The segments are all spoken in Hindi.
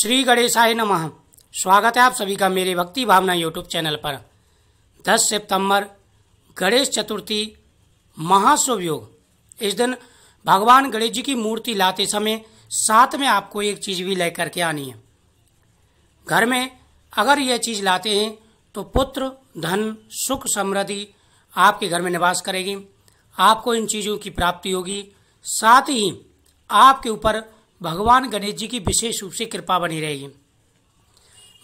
श्री गणेशाय नमः स्वागत है आप सभी का मेरे भक्ति भावना यूट्यूब चैनल पर 10 सितंबर गणेश चतुर्थी महाशुभ योग इस दिन भगवान गणेश जी की मूर्ति लाते समय साथ में आपको एक चीज़ भी लेकर के आनी है घर में अगर यह चीज़ लाते हैं तो पुत्र धन सुख समृद्धि आपके घर में निवास करेगी आपको इन चीज़ों की प्राप्ति होगी साथ ही आपके ऊपर भगवान गणेश जी की विशेष रूप से कृपा बनी रहेगी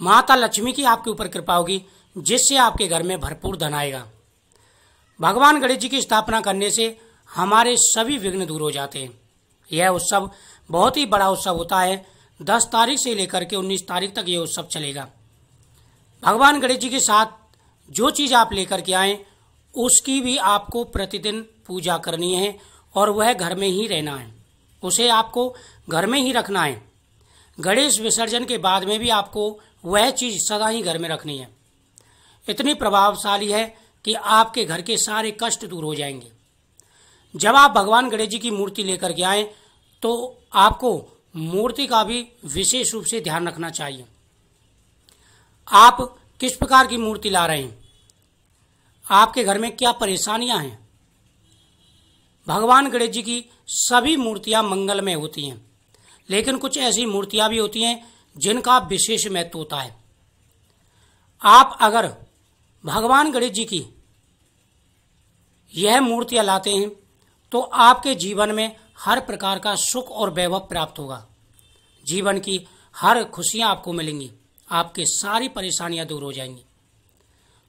माता लक्ष्मी की आपके ऊपर कृपा होगी जिससे आपके घर में भरपूर धन आएगा भगवान गणेश जी की स्थापना करने से हमारे सभी विघ्न दूर हो जाते हैं यह उत्सव बहुत ही बड़ा उत्सव होता है दस तारीख से लेकर के उन्नीस तारीख तक यह उत्सव चलेगा भगवान गणेश जी के साथ जो चीज़ आप लेकर के आए उसकी भी आपको प्रतिदिन पूजा करनी है और वह घर में ही रहना है उसे आपको घर में ही रखना है गणेश विसर्जन के बाद में भी आपको वह चीज़ सदा ही घर में रखनी है इतनी प्रभावशाली है कि आपके घर के सारे कष्ट दूर हो जाएंगे जब आप भगवान गणेश जी की मूर्ति लेकर के आए तो आपको मूर्ति का भी विशेष रूप से ध्यान रखना चाहिए आप किस प्रकार की मूर्ति ला रहे हैं आपके घर में क्या परेशानियां हैं भगवान गणेश जी की सभी मूर्तियां मंगलमय होती हैं लेकिन कुछ ऐसी मूर्तियां भी होती हैं जिनका विशेष महत्व होता है आप अगर भगवान गणेश जी की यह मूर्तियां लाते हैं तो आपके जीवन में हर प्रकार का सुख और वैभव प्राप्त होगा जीवन की हर खुशियां आपको मिलेंगी आपके सारी परेशानियां दूर हो जाएंगी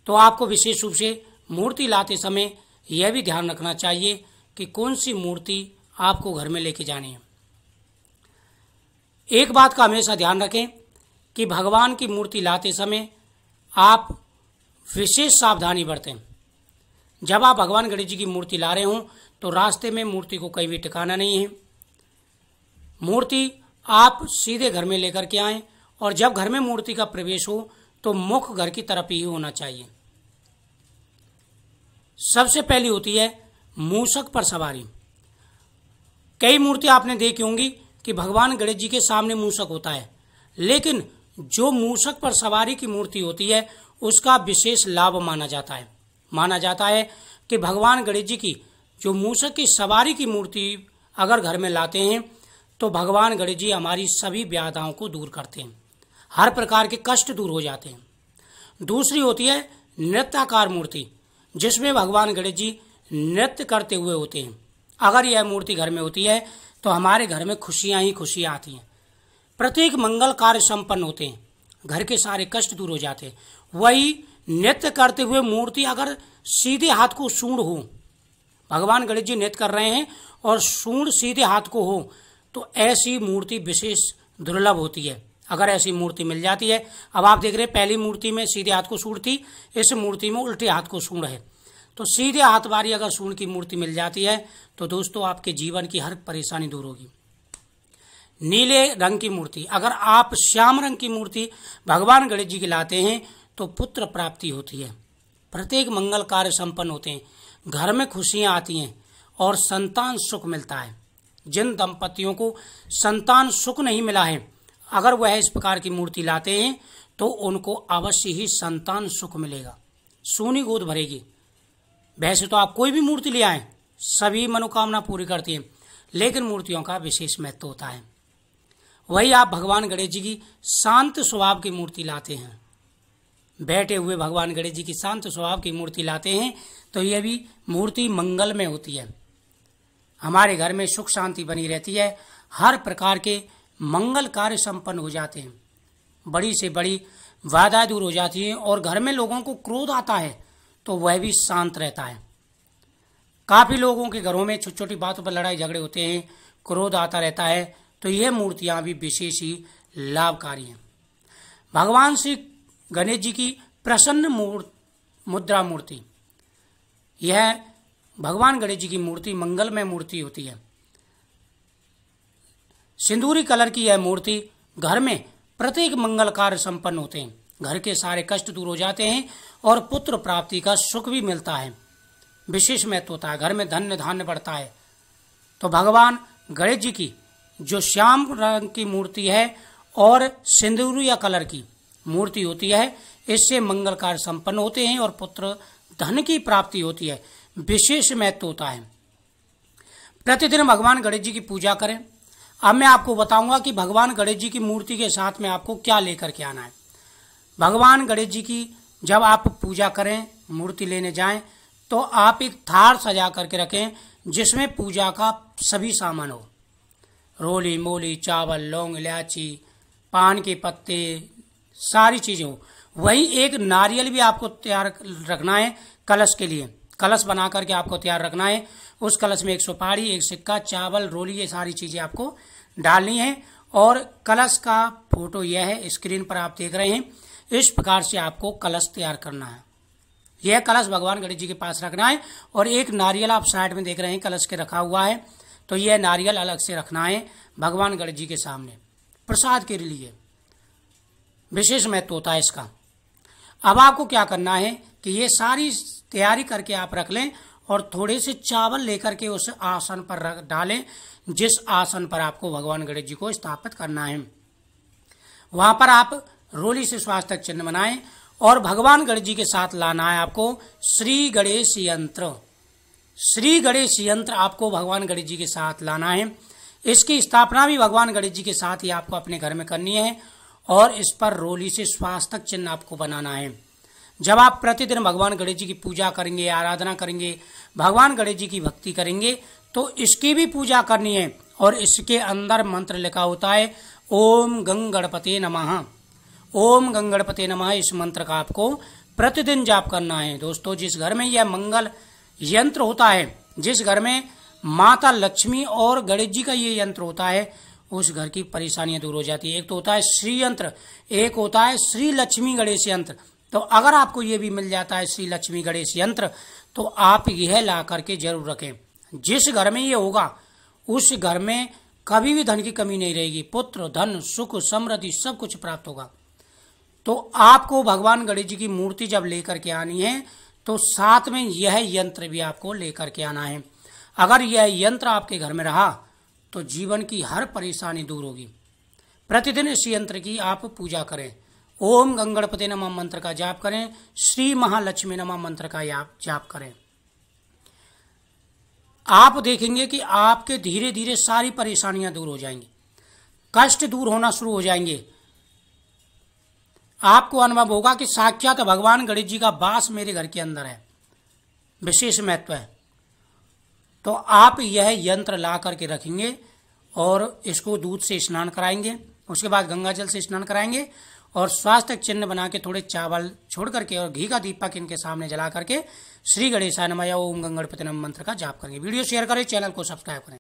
तो आपको विशेष रूप से मूर्ति लाते समय यह भी ध्यान रखना चाहिए कि कौन सी मूर्ति आपको घर में लेके जानी है एक बात का हमेशा ध्यान रखें कि भगवान की मूर्ति लाते समय आप विशेष सावधानी बरतें जब आप भगवान गणेश जी की मूर्ति ला रहे हों तो रास्ते में मूर्ति को कहीं भी टिकाना नहीं है मूर्ति आप सीधे घर में लेकर के आएं और जब घर में मूर्ति का प्रवेश हो तो मुख घर की तरफ ही होना चाहिए सबसे पहली होती है मूसक पर सवारी कई मूर्ति आपने देखी होंगी कि भगवान गणेश जी के सामने मूसक होता है लेकिन जो मूसक पर सवारी की मूर्ति होती है उसका विशेष लाभ माना जाता है माना जाता है कि भगवान गणेश जी की जो मूसक की सवारी की मूर्ति अगर घर में लाते हैं तो भगवान गणेश जी हमारी सभी व्याधाओं को दूर करते हैं हर प्रकार के कष्ट दूर हो जाते हैं दूसरी होती है नृत्याकार मूर्ति जिसमें भगवान गणेश जी नृत्य करते हुए होते हैं अगर यह मूर्ति घर में होती है तो हमारे घर में खुशियां ही खुशियां आती हैं प्रत्येक मंगल कार्य संपन्न होते हैं घर के सारे कष्ट दूर हो जाते हैं वही नृत्य करते हुए मूर्ति अगर सीधे हाथ को सूढ़ हो भगवान गणेश जी नृत्य कर रहे हैं और सूढ़ सीधे हाथ को हो तो ऐसी मूर्ति विशेष दुर्लभ होती है अगर ऐसी मूर्ति मिल जाती है अब आप देख रहे हैं पहली मूर्ति में सीधे हाथ को सूढ़ थी इस मूर्ति में उल्टे हाथ को सूढ़ है तो सीधे हाथ बारी अगर सूर्य की मूर्ति मिल जाती है तो दोस्तों आपके जीवन की हर परेशानी दूर होगी नीले रंग की मूर्ति अगर आप श्याम रंग की मूर्ति भगवान गणेश जी की लाते हैं तो पुत्र प्राप्ति होती है प्रत्येक मंगल कार्य संपन्न होते हैं घर में खुशियां आती हैं और संतान सुख मिलता है जिन दंपतियों को संतान सुख नहीं मिला है अगर वह इस प्रकार की मूर्ति लाते हैं तो उनको अवश्य ही संतान सुख मिलेगा सोनी गोद भरेगी वैसे तो आप कोई भी मूर्ति ले आए सभी मनोकामना पूरी करती है लेकिन मूर्तियों का विशेष महत्व होता है वही आप भगवान गणेश जी की शांत स्वभाव की मूर्ति लाते हैं बैठे हुए भगवान गणेश जी की शांत स्वभाव की मूर्ति लाते हैं तो यह भी मूर्ति मंगल में होती है हमारे घर में सुख शांति बनी रहती है हर प्रकार के मंगल कार्य संपन्न हो जाते हैं बड़ी से बड़ी वादा दूर हो जाती है और घर में लोगों को क्रोध आता है तो वह भी शांत रहता है काफ़ी लोगों के घरों में छोटी छोटी बातों पर लड़ाई झगड़े होते हैं क्रोध आता रहता है तो यह मूर्तियां भी विशेष ही लाभकारी हैं भगवान श्री गणेश जी की प्रसन्न मूर्त मुद्रा मूर्ति यह भगवान गणेश जी की मूर्ति मंगलमय मूर्ति होती है सिंदूरी कलर की यह मूर्ति घर में प्रत्येक मंगल कार्य संपन्न होते हैं घर के सारे कष्ट दूर हो जाते हैं और पुत्र प्राप्ति का सुख भी मिलता है विशेष महत्व होता है घर में धन्य धान्य बढ़ता है तो भगवान गणेश जी की जो श्याम रंग की मूर्ति है और सिंदूरिया कलर की मूर्ति होती है इससे मंगल कार्य संपन्न होते हैं और पुत्र धन की प्राप्ति होती है विशेष महत्व होता है प्रतिदिन भगवान गणेश जी की पूजा करें अब मैं आपको बताऊंगा कि भगवान गणेश जी की मूर्ति के साथ में आपको क्या लेकर के आना है भगवान गणेश जी की जब आप पूजा करें मूर्ति लेने जाएं तो आप एक थार सजा करके रखें जिसमें पूजा का सभी सामान हो रोली मोली चावल लौंग इलायची पान के पत्ते सारी चीज़ें हो वही एक नारियल भी आपको तैयार रखना है कलश के लिए कलश बना करके आपको तैयार रखना है उस कलश में एक सुपारी एक सिक्का चावल रोली ये सारी चीज़ें आपको डालनी है और कलश का फोटो यह है स्क्रीन पर आप देख रहे हैं इस प्रकार से आपको कलश तैयार करना है यह कलश भगवान गणेश जी के पास रखना है और एक नारियल आप साइड में देख रहे हैं कलश के रखा हुआ है तो यह नारियल अलग से रखना है भगवान गणेश जी के सामने प्रसाद के लिए विशेष महत्व होता है इसका अब आपको क्या करना है कि ये सारी तैयारी करके आप रख लें और थोड़े से चावल लेकर के उस आसन पर रख डालें जिस आसन पर आपको भगवान गणेश जी को स्थापित करना है वहां पर आप रोली से स्वास्थ्य चिन्ह बनाए और भगवान गणेश जी के साथ लाना है आपको श्री गणेश यंत्र श्री गणेश यंत्र आपको भगवान गणेश जी के साथ लाना है इसकी स्थापना भी भगवान गणेश जी के साथ ही आपको अपने घर में करनी है और इस पर रोली से स्वास्थ्य चिन्ह आपको बनाना है जब आप प्रतिदिन भगवान गणेश जी की पूजा करेंगे आराधना करेंगे भगवान गणेश जी की भक्ति करेंगे तो इसकी भी पूजा करनी है और इसके अंदर मंत्र लिखा होता है ओम गंग गणपति नमः ओम गंगणपते नमः इस मंत्र का आपको प्रतिदिन जाप करना है दोस्तों जिस घर में यह मंगल यंत्र होता है जिस घर में माता लक्ष्मी और गणेश जी का ये यंत्र होता है उस घर की परेशानियां दूर हो जाती है एक तो होता है श्री यंत्र एक होता है श्री लक्ष्मी गणेश यंत्र तो अगर आपको ये भी मिल जाता है श्री लक्ष्मी गणेश यंत्र तो आप यह ला करके जरूर रखें जिस घर में ये होगा उस घर में कभी भी धन की कमी नहीं रहेगी पुत्र धन सुख समृद्धि सब कुछ प्राप्त होगा तो आपको भगवान गणेश जी की मूर्ति जब लेकर के आनी है तो साथ में यह यंत्र भी आपको लेकर के आना है अगर यह यंत्र आपके घर में रहा तो जीवन की हर परेशानी दूर होगी प्रतिदिन इस यंत्र की आप पूजा करें ओम गंगणपति नमा मंत्र का जाप करें श्री महालक्ष्मी नमा मंत्र का जाप करें आप देखेंगे कि आपके धीरे धीरे सारी परेशानियां दूर हो जाएंगी कष्ट दूर होना शुरू हो जाएंगे आपको अनुभव होगा कि साक्षात भगवान गणेश जी का वास मेरे घर के अंदर है विशेष महत्व है तो आप यह यंत्र ला करके रखेंगे और इसको दूध से स्नान कराएंगे उसके बाद गंगा जल से स्नान कराएंगे और स्वास्थ्य चिन्ह बना के थोड़े चावल छोड़ करके और घी का दीपक इनके सामने जला करके श्री गणेशाय नमया ओम गंगणपति नम मंत्र का जाप करेंगे वीडियो शेयर करें चैनल को सब्सक्राइब करें